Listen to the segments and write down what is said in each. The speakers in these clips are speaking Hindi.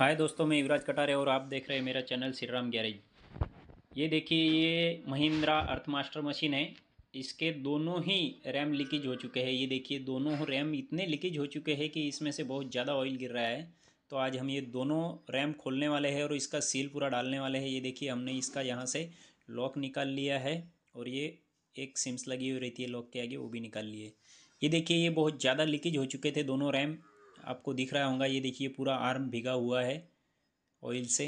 हाय दोस्तों मैं युवराज कटारे और आप देख रहे हैं मेरा चैनल श्रीराम गैरेज ये देखिए ये महिंद्रा अर्थमास्टर मशीन है इसके दोनों ही रैम लीकेज हो चुके हैं ये देखिए दोनों रैम इतने लीकेज हो चुके हैं कि इसमें से बहुत ज़्यादा ऑयल गिर रहा है तो आज हम ये दोनों रैम खोलने वाले हैं और इसका सील पूरा डालने वाले हैं ये देखिए हमने इसका यहाँ से लॉक निकाल लिया है और ये एक सिम्स लगी हुई रहती है लॉक के आगे वो भी निकाल लिए ये देखिए ये बहुत ज़्यादा लीकेज हो चुके थे दोनों रैम आपको दिख रहा होगा ये देखिए पूरा आर्म भिगा हुआ है ऑयल से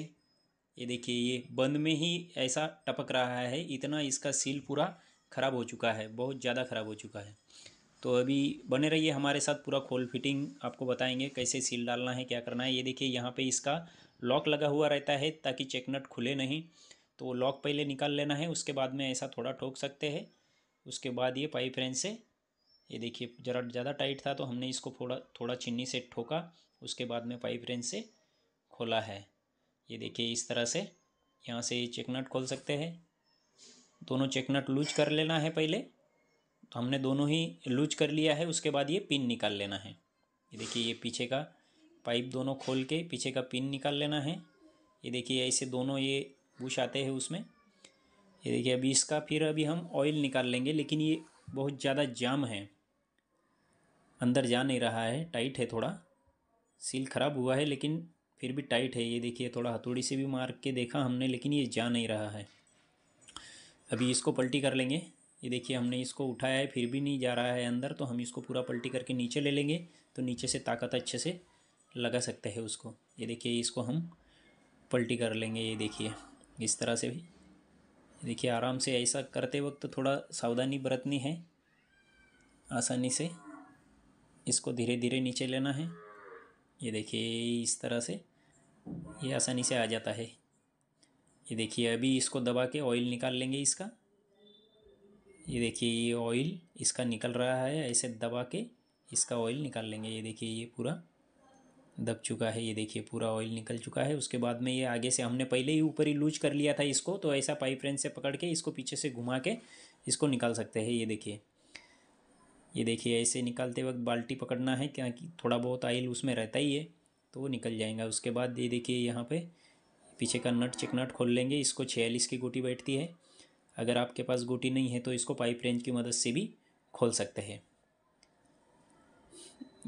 ये देखिए ये बंद में ही ऐसा टपक रहा है इतना इसका सील पूरा ख़राब हो चुका है बहुत ज़्यादा ख़राब हो चुका है तो अभी बने रहिए हमारे साथ पूरा खोल फिटिंग आपको बताएंगे कैसे सील डालना है क्या करना है ये देखिए यहाँ पे इसका लॉक लगा हुआ रहता है ताकि चेकनट खुले नहीं तो लॉक पहले निकाल लेना है उसके बाद में ऐसा थोड़ा ठोक सकते हैं उसके बाद ये पाइप रेंज से ये देखिए ज़रा ज़्यादा टाइट था तो हमने इसको थोड़ा थोड़ा चिन्नी से ठोका उसके बाद में पाइप रेंज से खोला है ये देखिए इस तरह से यहाँ से ये चेकनट खोल सकते हैं दोनों चेकनट लूज कर लेना है पहले तो हमने दोनों ही लूज कर लिया है उसके बाद ये पिन निकाल लेना है ये देखिए ये पीछे का पाइप दोनों खोल के पीछे का पिन निकाल लेना है ये देखिए ऐसे दोनों ये बुश आते हैं उसमें ये देखिए अभी इसका फिर अभी हम ऑयल निकाल लेंगे लेकिन ये बहुत ज़्यादा जाम है अंदर जा नहीं रहा है टाइट है थोड़ा सील ख़राब हुआ है लेकिन फिर भी टाइट है ये देखिए थोड़ा हथौड़ी से भी मार के देखा हमने लेकिन ये जा नहीं रहा है अभी इसको पलटी कर लेंगे ये देखिए हमने इसको उठाया है फिर भी नहीं जा रहा है अंदर तो हम इसको पूरा पलटी करके नीचे ले लेंगे तो नीचे से ताकत अच्छे से लगा सकते हैं उसको ये देखिए इसको हम पलटी कर लेंगे ये देखिए इस तरह से भी देखिए आराम से ऐसा करते वक्त थोड़ा सावधानी बरतनी है आसानी से इसको धीरे धीरे नीचे लेना है ये देखिए इस तरह से ये आसानी से आ जाता है ये देखिए अभी इसको दबा के ऑयल निकाल लेंगे इसका ये देखिए ये ऑयल इसका निकल रहा है ऐसे दबा के इसका ऑयल निकाल लेंगे ये देखिए ये पूरा दब चुका है ये देखिए पूरा ऑयल निकल चुका है उसके बाद में ये आगे से हमने पहले ही ऊपर ही लूज कर लिया था इसको तो ऐसा पाइप रेंज से पकड़ के इसको पीछे से घुमा के इसको निकाल सकते हैं ये देखिए ये देखिए ऐसे निकालते वक्त बाल्टी पकड़ना है क्योंकि थोड़ा बहुत आयल उसमें रहता ही है तो वो निकल जाएगा उसके बाद ये देखिए यहाँ पे पीछे का नट चिकनट खोल लेंगे इसको छियालीस की गोटी बैठती है अगर आपके पास गोटी नहीं है तो इसको पाइप रेंज की मदद से भी खोल सकते हैं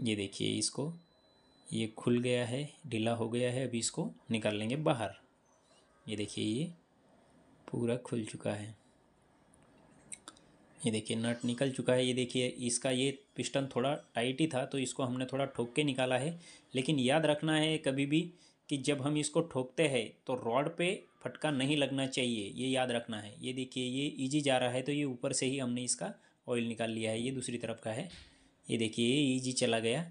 ये देखिए इसको ये खुल गया है ढीला हो गया है अभी इसको निकाल लेंगे बाहर ये देखिए ये पूरा खुल चुका है ये देखिए नट निकल चुका है ये देखिए इसका ये पिस्टन थोड़ा टाइट ही था तो इसको हमने थोड़ा ठोक के निकाला है लेकिन याद रखना है कभी भी कि जब हम इसको ठोकते हैं तो रॉड पे फटका नहीं लगना चाहिए ये याद रखना है ये देखिए ये ईजी जा रहा है तो ये ऊपर से ही हमने इसका ऑयल निकाल लिया है ये दूसरी तरफ का है ये देखिए ये ईजी चला गया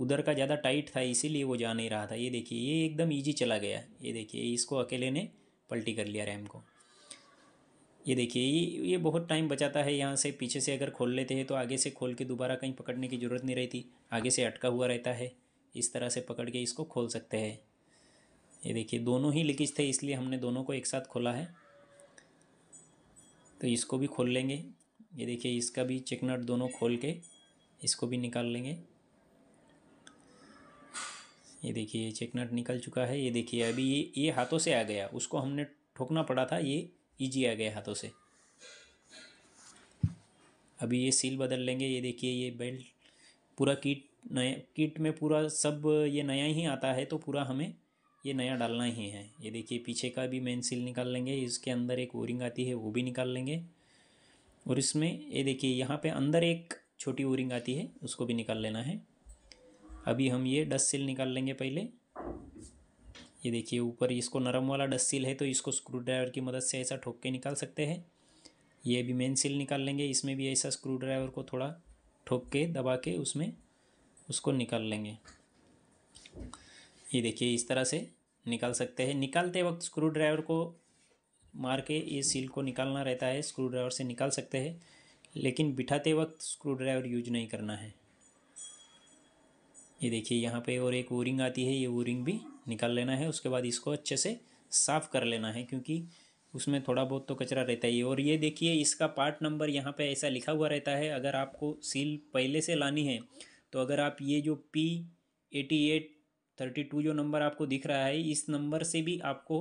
उधर का ज़्यादा टाइट था इसीलिए वो जा नहीं रहा था ये देखिए ये एकदम ईजी चला गया ये देखिए इसको अकेले ने पलटी कर लिया रैम को ये देखिए ये ये बहुत टाइम बचाता है यहाँ से पीछे से अगर खोल लेते हैं तो आगे से खोल के दोबारा कहीं पकड़ने की ज़रूरत नहीं रहती आगे से अटका हुआ रहता है इस तरह से पकड़ के इसको खोल सकते हैं ये देखिए दोनों ही लीकेज थे इसलिए हमने दोनों को एक साथ खोला है तो इसको भी खोल लेंगे ये देखिए इसका भी चिकनट दोनों खोल के इसको भी निकाल लेंगे ये देखिए चेकनट निकल चुका है ये देखिए अभी ये ये हाथों से आ गया उसको हमने ठोकना पड़ा था ये ईजी आ गया हाथों से अभी ये सील बदल लेंगे ये देखिए ये बेल्ट पूरा किट नया किट में पूरा सब ये नया ही आता है तो पूरा हमें ये नया डालना ही है ये देखिए पीछे का भी मेन सील निकाल लेंगे इसके अंदर एक ओरिंग आती है वो भी निकाल लेंगे और इसमें ये देखिए यहाँ पे अंदर एक छोटी ओरिंग आती है उसको भी निकाल लेना है अभी हम ये डस्ट सील निकाल लेंगे पहले ये देखिए ऊपर इसको नरम वाला डस्ट सील है तो इसको स्क्रू ड्राइवर की मदद से ऐसा ठोक के निकाल सकते हैं ये भी मेन सील निकाल लेंगे इसमें भी ऐसा स्क्रू ड्राइवर को थोड़ा ठोक के दबा के उसमें उसको निकाल लेंगे ये देखिए इस तरह से निकाल सकते हैं निकालते वक्त स्क्रू ड्राइवर को मार के ये सील को निकालना रहता है स्क्रू ड्राइवर से निकाल सकते हैं लेकिन बिठाते वक्त स्क्रू ड्राइवर यूज नहीं करना है ये देखिए यहाँ पे और एक ओरिंग आती है ये ओरिंग भी निकाल लेना है उसके बाद इसको अच्छे से साफ़ कर लेना है क्योंकि उसमें थोड़ा बहुत तो कचरा रहता ही और ये देखिए इसका पार्ट नंबर यहाँ पे ऐसा लिखा हुआ रहता है अगर आपको सील पहले से लानी है तो अगर आप ये जो P AT eight thirty two जो नंबर आपको दिख रहा है इस नंबर से भी आपको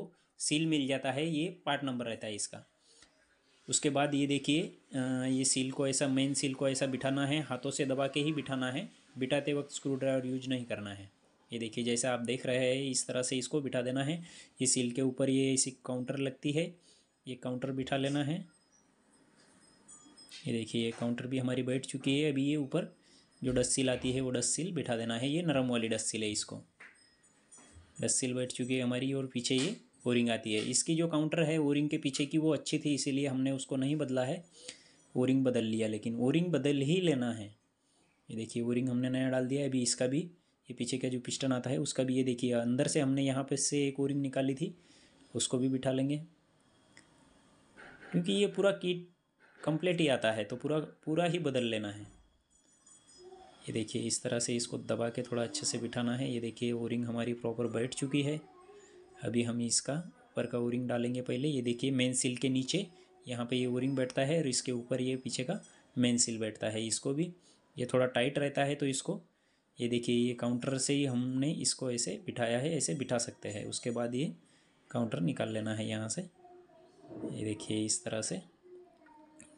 सील मिल जाता है ये पार्ट नंबर रहता है इसका उसके बाद ये देखिए ये सील को ऐसा मेन सील को ऐसा बिठाना है हाथों से दबा के ही बिठाना है बिठाते वक्त स्क्रू ड्राइवर यूज नहीं करना है ये देखिए जैसा आप देख रहे हैं इस तरह से इसको बिठा देना है ये सील के ऊपर ये इसी काउंटर लगती है ये काउंटर बिठा लेना है ये देखिए ये काउंटर भी हमारी बैठ चुकी है अभी ये ऊपर जो डस्ट सील आती है वो डस्ट सील बिठा देना है ये नरम वाली डस्ट सील है इसको डस्ट सील बैठ चुकी है हमारी और पीछे ये ओरिंग आती है इसकी जो काउंटर है ओरिंग के पीछे की वो अच्छी थी इसीलिए हमने उसको नहीं बदला है ओरिंग बदल लिया लेकिन ओरिंग बदल ही लेना है ये देखिए वो रिंग हमने नया डाल दिया है अभी इसका भी ये पीछे का जो पिस्टन आता है उसका भी ये देखिए अंदर से हमने यहाँ पे से एक ओरिंग निकाली थी उसको भी बिठा लेंगे क्योंकि ये पूरा किट कंप्लीट ही आता है तो पूरा पूरा ही बदल लेना है ये देखिए इस तरह से इसको दबा के थोड़ा अच्छे से बिठाना है ये देखिए ओरिंग हमारी प्रॉपर बैठ चुकी है अभी हम इसका ऊपर का ओरिंग डालेंगे पहले ये देखिए मेन सिल के नीचे यहाँ पे ये ओरिंग बैठता है और इसके ऊपर ये पीछे का मेन सिल बैठता है इसको भी ये थोड़ा टाइट रहता है तो इसको ये देखिए ये काउंटर से ही हमने इसको ऐसे बिठाया है ऐसे बिठा सकते हैं उसके बाद ये काउंटर निकाल लेना है यहाँ से ये देखिए इस तरह से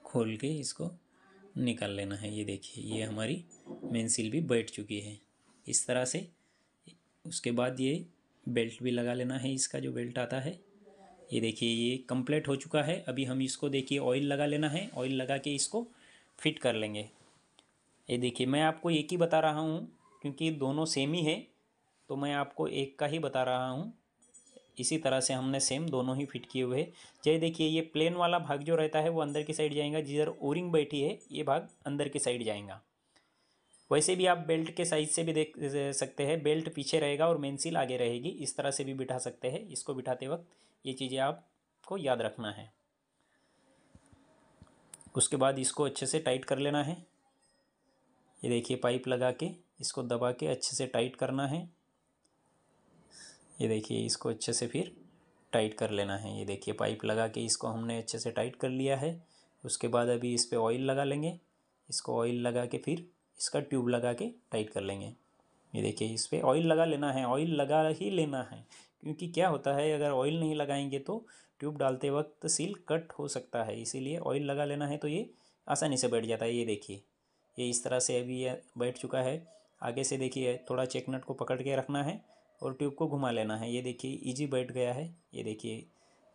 खोल के इसको निकाल लेना है ये देखिए ये हमारी मेन सील भी बैठ चुकी है इस तरह से उसके बाद ये बेल्ट भी लगा लेना है इसका जो बेल्ट आता है ये देखिए ये कंप्लीट हो चुका है अभी हम इसको देखिए ऑयल लगा लेना है ऑयल लगा के इसको फिट कर लेंगे ये देखिए मैं आपको एक ही बता रहा हूँ क्योंकि दोनों सेम ही है तो मैं आपको एक का ही बता रहा हूँ इसी तरह से हमने सेम दोनों ही फिट किए हुए हैं जय देखिए ये प्लेन वाला भाग जो रहता है वो अंदर की साइड जाएगा जिधर ओरिंग बैठी है ये भाग अंदर की साइड जाएगा वैसे भी आप बेल्ट के साइज से भी देख सकते हैं बेल्ट पीछे रहेगा और पेंसिल आगे रहेगी इस तरह से भी बिठा सकते हैं इसको बिठाते वक्त ये चीज़ें आपको याद रखना है उसके बाद इसको अच्छे से टाइट कर लेना है ये देखिए पाइप लगा के इसको दबा के अच्छे से टाइट करना है ये देखिए इसको अच्छे से फिर टाइट कर लेना है ये देखिए पाइप लगा के इसको हमने अच्छे से टाइट कर लिया है उसके बाद अभी इस पर ऑयल लगा लेंगे इसको ऑयल लगा के फिर इसका ट्यूब लगा के टाइट कर लेंगे ये देखिए इस पर ऑयल लगा लेना है ऑयल लगा ही लेना है क्योंकि क्या होता है अगर ऑयल नहीं लगाएंगे तो ट्यूब डालते वक्त सील कट हो सकता है इसीलिए ऑयल लगा लेना है तो ये आसानी से बैठ जाता है ये देखिए ये इस तरह से अभी ये बैठ चुका है आगे से देखिए थोड़ा चेक नट को पकड़ के रखना है और ट्यूब को घुमा लेना है ये देखिए इजी बैठ गया है ये देखिए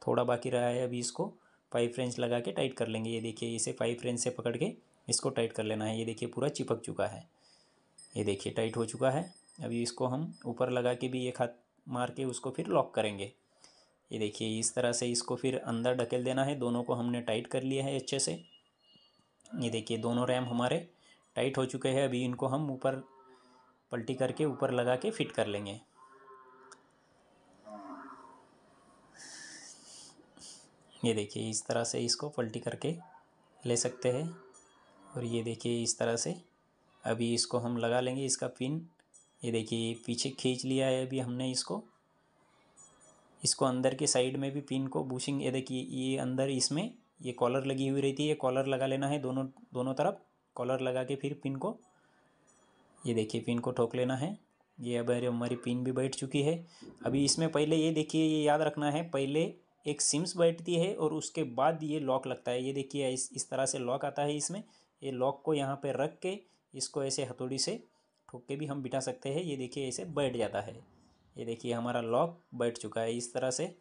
थोड़ा बाकी रहा है अभी इसको फाइव फ्रेंच लगा के टाइट कर लेंगे ये देखिए इसे फाइव फ्रेंच से पकड़ के इसको टाइट कर लेना है ये देखिए पूरा चिपक चुका है ये देखिए टाइट हो चुका है अभी इसको हम ऊपर लगा के भी एक हाथ मार के उसको फिर लॉक करेंगे ये देखिए इस तरह से इसको फिर अंदर ढकेल देना है दोनों को हमने टाइट कर लिया है अच्छे से ये देखिए दोनों रैम हमारे टाइट हो चुके हैं अभी इनको हम ऊपर पलटी करके ऊपर लगा के फिट कर लेंगे ये देखिए इस तरह से इसको पलटी करके ले सकते हैं और ये देखिए इस तरह से अभी इसको हम लगा लेंगे इसका पिन ये देखिए पीछे खींच लिया है अभी हमने इसको इसको अंदर के साइड में भी पिन को बूशिंग ये देखिए ये अंदर इसमें ये कॉलर लगी हुई रहती है कॉलर लगा लेना है दोनों दोनों तरफ कॉलर लगा के फिर पिन को ये देखिए पिन को ठोक लेना है ये अब हमारी पिन भी बैठ चुकी है अभी इसमें पहले ये देखिए ये याद रखना है पहले एक सिम्स बैठती है और उसके बाद ये लॉक लगता है ये देखिए इस इस तरह से लॉक आता है इसमें ये लॉक को यहाँ पे रख के इसको ऐसे हथौड़ी से ठोक के भी हम बिठा सकते हैं ये देखिए ऐसे बैठ जाता है ये देखिए हमारा लॉक बैठ चुका है इस तरह से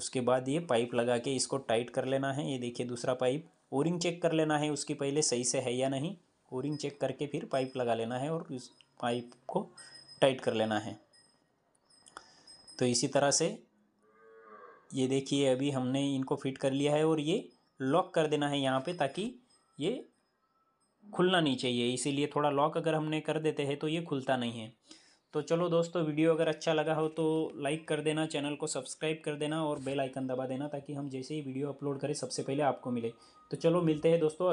उसके बाद ये पाइप लगा के इसको टाइट कर लेना है ये देखिए दूसरा पाइप ओरिंग चेक कर लेना है उसकी पहले सही से है या नहीं ओरिंग चेक करके फिर पाइप लगा लेना है और उस पाइप को टाइट कर लेना है तो इसी तरह से ये देखिए अभी हमने इनको फिट कर लिया है और ये लॉक कर देना है यहाँ पे ताकि ये खुलना नहीं चाहिए इसीलिए थोड़ा लॉक अगर हमने कर देते हैं तो ये खुलता नहीं है तो चलो दोस्तों वीडियो अगर अच्छा लगा हो तो लाइक कर देना चैनल को सब्सक्राइब कर देना और बेल आइकन दबा देना ताकि हम जैसे ही वीडियो अपलोड करें सबसे पहले आपको मिले तो चलो मिलते हैं दोस्तों